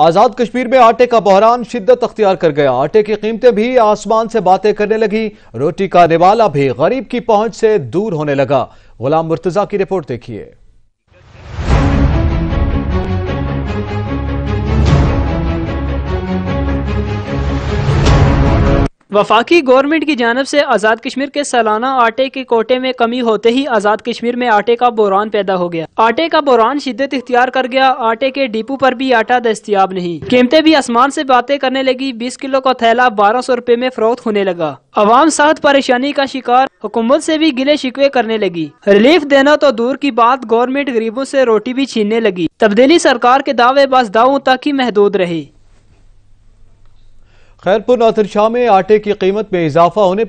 आज़ाद कश्मीर में आटे का बहरान शिद्दत अख्तियार कर गया आटे की कीमतें भी आसमान से बातें करने लगी रोटी का निवाला भी गरीब की पहुंच से दूर होने लगा गुलाम मुर्तजा की रिपोर्ट देखिए वफाकी गवर्नमेंट की जानब से आज़ाद कश्मीर के सालाना आटे के कोटे में कमी होते ही आज़ाद कश्मीर में आटे का बुरान पैदा हो गया आटे का बुरान शिद्दत इख्तियार कर गया आटे के डिपो पर भी आटा दस्तियाब नहीं कीमतें भी आसमान से बातें करने लगी बीस किलो का थैला बारह सौ रुपए में फरोख्त होने लगा अवाम साथ परेशानी का शिकार हुकूमत से भी गिले शिकवे करने लगी रिलीफ देना तो दूर की बात गवर्नमेंट गरीबों से रोटी भी छीनने लगी तब्दीली सरकार के दावे बस दावों तक ही महदूद रही खैरपुर नौतरशाह में आटे की कीमत में इजाफा होने